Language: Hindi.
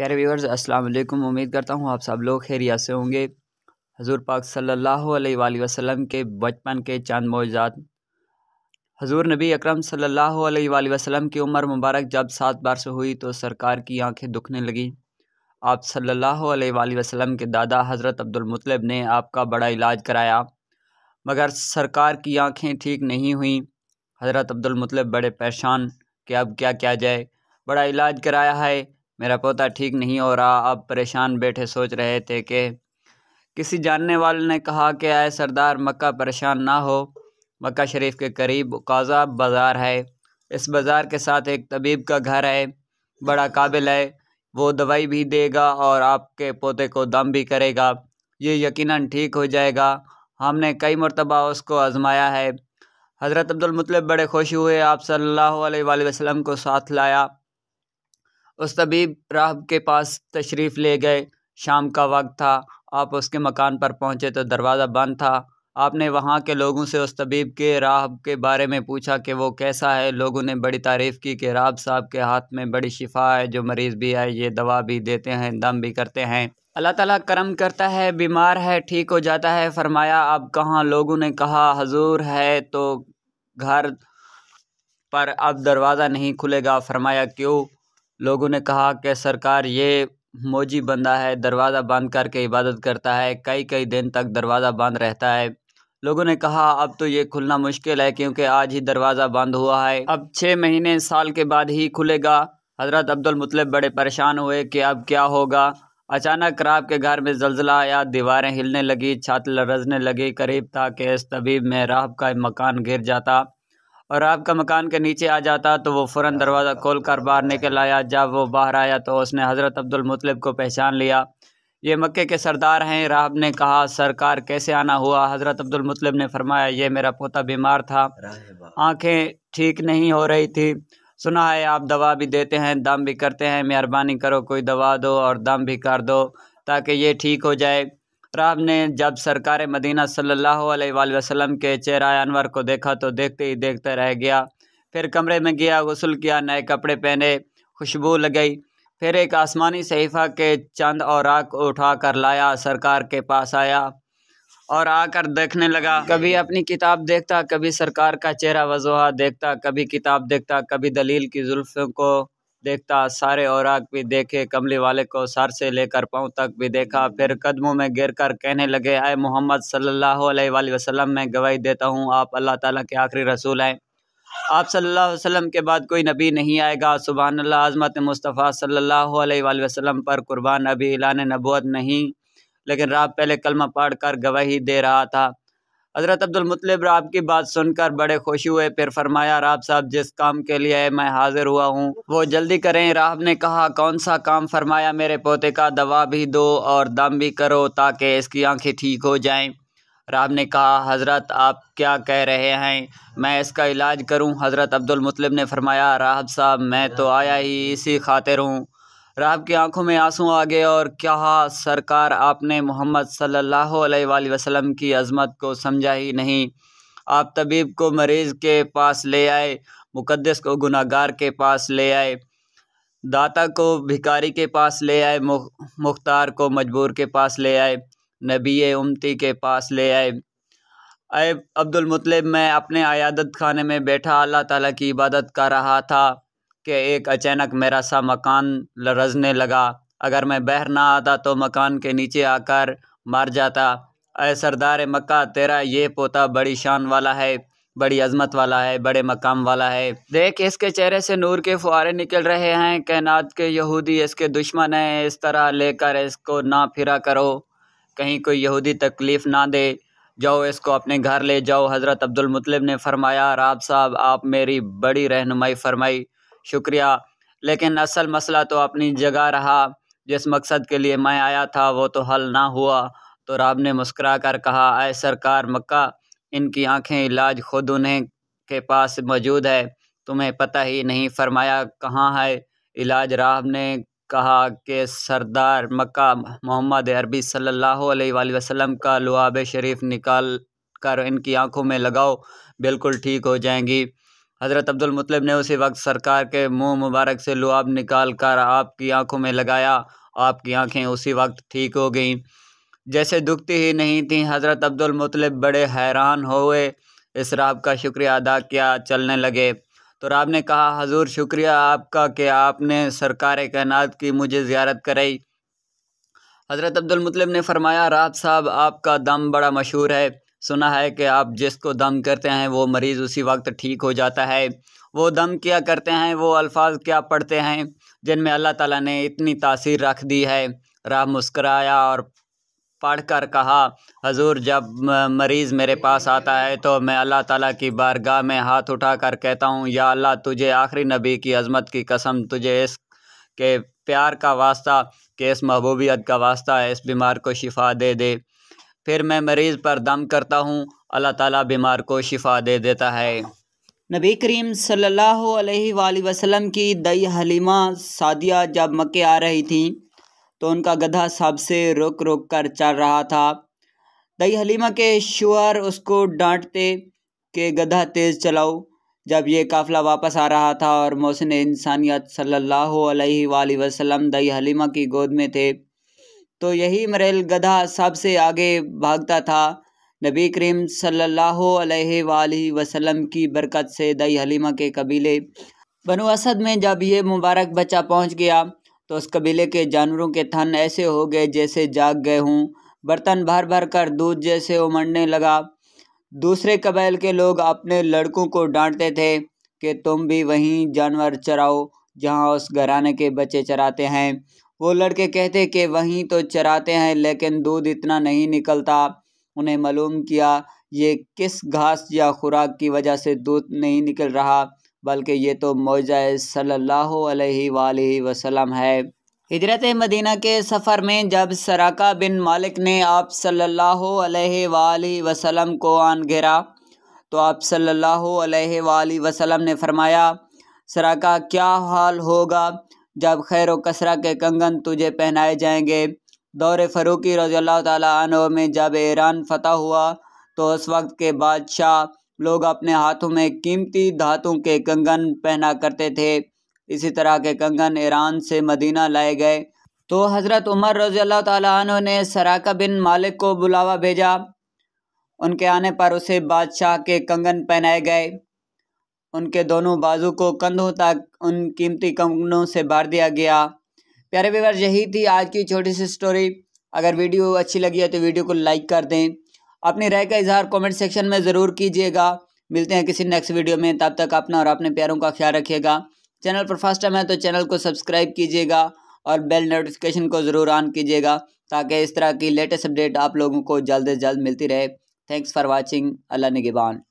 प्यारे व्यूवर्स अस्सलाम वालेकुम उम्मीद करता हूँ आप सब लोग खैरिया से होंगे हजूर पाक सल्लल्लाहु अलैहि वसल्लम के बचपन के चंद मोजात हजूर नबी अकरम सल्लल्लाहु अलैहि वसल्लम की उम्र मुबारक जब सात बार से हुई तो सरकार की आंखें दुखने लगी आप सल्लल्लाहु अलैहि वसल्लम के दादा हज़रत अब्दुलमतलब ने आपका बड़ा इलाज कराया मगर सरकार की आँखें ठीक नहीं हुई हज़रत अब्दुलमतलब बड़े परेशान कि अब क्या क्या जाए बड़ा इलाज कराया है मेरा पोता ठीक नहीं हो रहा अब परेशान बैठे सोच रहे थे कि किसी जानने वाले ने कहा कि आए सरदार मक्का परेशान ना हो मक्का शरीफ के करीब काजा बाज़ार है इस बाज़ार के साथ एक तबीब का घर है बड़ा काबिल है वो दवाई भी देगा और आपके पोते को दम भी करेगा ये यकीनन ठीक हो जाएगा हमने कई मरतबा उसको आजमाया है हज़रत अब्दुलमतलब बड़े खुश हुए आप सल्लल्लाहु अलैहि वसल्लम को साथ लाया उस तबीब राहब के पास तशरीफ़ ले गए शाम का वक्त था आप उसके मकान पर पहुँचे तो दरवाज़ा बंद था आपने वहाँ के लोगों से उस तबीब के राहब के बारे में पूछा कि वो कैसा है लोगों ने बड़ी तारीफ़ की कि राहब साहब के हाथ में बड़ी शिफा है जो मरीज़ भी है ये दवा भी देते हैं दम भी करते हैं अल्लाह ताला करम करता है बीमार है ठीक हो जाता है फरमाया आप कहाँ लोगों ने कहा हजूर है तो घर पर अब दरवाज़ा नहीं खुलेगा फरमाया क्यों लोगों ने कहा कि सरकार ये मौजी बंदा है दरवाज़ा बंद करके इबादत करता है कई कई दिन तक दरवाज़ा बंद रहता है लोगों ने कहा अब तो ये खुलना मुश्किल है क्योंकि आज ही दरवाज़ा बंद हुआ है अब छः महीने साल के बाद ही खुलेगा हज़रत अब्दुल मुतलब बड़े परेशान हुए कि अब क्या होगा अचानक राब के घर में जलजिला आया दीवारें हिलने लगी छत लरजने लगी करीब था कि इस तबीब में राब का मकान गिर जाता और आपका मकान के नीचे आ जाता तो वो फ़ौर दरवाज़ा खोल कर बाहर निकल आया जब वो बाहर आया तो उसने हज़रत अब्दुलमतलब को पहचान लिया ये मक्के के सरदार हैं राहब ने कहा सरकार कैसे आना हुआ हज़रत अब्दुलमतलब ने फरमाया ये मेरा पोता बीमार था आँखें ठीक नहीं हो रही थी सुना है आप दवा भी देते हैं दम भी करते हैं मेहरबानी करो कोई दवा दो और दम भी कर दो ताकि ये ठीक हो जाए और आपने जब सरकार मदीना सल्लल्लाहु अलैहि वसल्लम के चेहरा अनवर को देखा तो देखते ही देखते रह गया फिर कमरे में गया गसल किया नए कपड़े पहने खुशबू लगाई फिर एक आसमानी सहीफ़ा के चंद और आग उठा कर लाया सरकार के पास आया और आकर देखने लगा कभी अपनी किताब देखता कभी सरकार का चेहरा वजूहा देखता कभी किताब देखता कभी दलील की जुल्फ़ों को देखता सारे औराग भी देखे कमली वाले को सर से लेकर पाँव तक भी देखा फिर कदमों में गिर कर कहने लगे आए मोहम्मद सल्लल्लाहु अलैहि वसल्लम मैं गवाही देता हूँ आप अल्लाह ताला के आखिरी रसूल हैं आप सल्लल्लाहु अलैहि वसल्लम के बाद कोई नबी नहीं आएगा सुबहान अल्लाह आज़मत मुस्तफ़ा सल्लल्लाहु अलैहि वसल्लम पर कुर्बान अभी इलान नबूत नहीं लेकिन रात पहले कलमा पढ़ कर गवाही दे रहा था हज़रत अब्दुलमतलब राब की बात सुनकर बड़े खुश हुए फिर फरमाया राब साहब जिस काम के लिए मैं हाजिर हुआ हूँ वो जल्दी करें राब ने कहा कौन सा काम फरमाया मेरे पोते का दवा भी दो और दम भी करो ताकि इसकी आंखें ठीक हो जाएं राब ने कहा हज़रत आप क्या कह रहे हैं मैं इसका इलाज करूँ हज़रत अब्दुलमतलब ने फरमाया राहब साहब मैं तो आया ही इसी खातिर हूँ और की आंखों में आंसू आ गए और क्या सरकार आपने मोहम्मद सल्लल्लाहु अलैहि वसल्लम की अजमत को समझा ही नहीं आप तबीब को मरीज़ के पास ले आए मुकद्दस को गुनागार के पास ले आए दाता को भिकारी के पास ले आए मुख्तार को मजबूर के पास ले आए नबी उमती के पास ले आए अब्दुल मुतलब मैं अपने अयादत खाने में बैठा अल्लाह ताला की इबादत कर रहा था कि एक अचानक मेरा सा मकान लरजने लगा अगर मैं बहर ना आता तो मकान के नीचे आकर मर जाता अ सरदार मक्का तेरा ये पोता बड़ी शान वाला है बड़ी अजमत वाला है बड़े मकाम वाला है देख इसके चेहरे से नूर के फुहारे निकल रहे हैं कैनात के यहूदी इसके दुश्मन हैं इस तरह लेकर इसको ना फिरा करो कहीं कोई यहूदी तकलीफ़ ना दे जाओ इसको अपने घर ले जाओ हज़रत अब्दुलमतलब ने फरमाया राब साहब आप मेरी बड़ी रहनुमाई फरमाई शुक्रिया लेकिन असल मसला तो अपनी जगह रहा जिस मकसद के लिए मैं आया था वो तो हल ना हुआ तो राब ने मुस्करा कर कहा आए सरकार मक्का इनकी आंखें इलाज खुद उन्हें के पास मौजूद है तुम्हें पता ही नहीं फरमाया कहाँ है इलाज राब ने कहा कि सरदार मक्का मोहम्मद अरबी सल्लल्लाहु अलैहि वसल्लम का लुआब शरीफ निकाल कर इनकी आंखों में लगाओ बिल्कुल ठीक हो जाएंगी हज़रत अब्दुलमतलब ने उसी वक्त सरकार के मुंह मुबारक से लुआब निकाल कर आपकी आंखों में लगाया आपकी आंखें उसी वक्त ठीक हो गईं जैसे दुखती ही नहीं थीं हज़रत अब्दुलमतलब बड़े हैरान हो इस राब का शुक्रिया अदा किया चलने लगे तो राब ने कहा हजूर शुक्रिया आपका कि आपने सरकार कायनात की मुझे ज़्यारत कराई हज़रत अब्दुलमतलब ने फरमाया राब साहब आपका दम बड़ा मशहूर है सुना है कि आप जिसको दम करते हैं वो मरीज़ उसी वक्त ठीक हो जाता है वो दम क्या करते हैं वो अल्फाज क्या पढ़ते हैं जिनमें अल्लाह ताला ने इतनी तासीर रख दी है राह मुस्कराया और पढ़ कर कहा हजूर जब मरीज़ मेरे पास आता है तो मैं अल्लाह ताला की बारगाह में हाथ उठा कर कहता हूँ या अल्लाह तुझे आखिरी नबी की अजमत की कसम तुझे इस के प्यार का वास्ता के इस महबूबियत का वास्ता है इस बीमार को शिफा दे दे फिर मैं मरीज़ पर दम करता हूँ अल्लाह ताला बीमार को शिफा दे देता है नबी करीम सल्लल्लाहु अलैहि वसल्लम की दई हलीमा सादिया जब मक्के आ रही थी तो उनका गधा सबसे रुक रुक कर चल रहा था दई हलीमा के शुअर उसको डांटते कि गधा तेज़ चलाओ जब ये काफ़िला वापस आ रहा था और मोहसिन इंसानियत सल्लल्लाहु अलैहि वसल्लम दई हलीमा की गोद में थे तो यही मरेल गधा सबसे आगे भागता था नबी करीम सल्लल्लाहु अलैहि वसल्लम की बरकत से दई हलीमा के कबीले बनु असद में जब ये मुबारक बच्चा पहुंच गया तो उस कबीले के जानवरों के थन ऐसे हो गए जैसे जाग गए हों बर्तन भर भर कर दूध जैसे उमड़ने लगा दूसरे कबैल के लोग अपने लड़कों को डांटते थे कि तुम भी वहीं जानवर चराओ जहाँ उस घराने के बच्चे चराते हैं वो लड़के कहते कि वहीं तो चराते हैं लेकिन दूध इतना नहीं निकलता उन्हें मालूम किया ये किस घास या खुराक की वजह से दूध नहीं निकल रहा बल्कि ये तो मौजा सल्लल्लाहु अलैहि वसल्लम है हजरत मदीना के सफ़र में जब सराका बिन मालिक ने आप सल्लल्लाहु अलैहि वसल्लम को आन घेरा तो आप सल्लल्लाहु अलैहि वसल्लम ने फरमाया सराका क्या हाल होगा जब खैर कसरा के कंगन तुझे पहनाए जाएंगे दौर फ़रूकी रज़ तनों में जब ईरान फतह हुआ तो उस वक्त के बादशाह लोग अपने हाथों में कीमती धातु के कंगन पहना करते थे इसी तरह के कंगन ईरान से मदीना लाए गए तो हज़रत उमर रज़ी अल्लाह तु ने सराका बिन मालिक को बुलावा भेजा उनके आने पर उसे बादशाह के कंगन पहनाए गए उनके दोनों बाजू को कंधों तक उन कीमती कंगनों से भर दिया गया प्यारे व्यवहार यही थी आज की छोटी सी स्टोरी अगर वीडियो अच्छी लगी है तो वीडियो को लाइक कर दें अपनी राय का इजहार कमेंट सेक्शन में ज़रूर कीजिएगा मिलते हैं किसी नेक्स्ट वीडियो में तब तक अपना और अपने प्यारों का ख्याल रखिएगा चैनल पर फर्स्ट टाइम है तो चैनल को सब्सक्राइब कीजिएगा और बेल नोटिफिकेशन को ज़रूर ऑन कीजिएगा ताकि इस तरह की लेटेस्ट अपडेट आप लोगों को जल्द से जल्द मिलती रहे थैंक्स फॉर वॉचिंग अल्लाह निगबान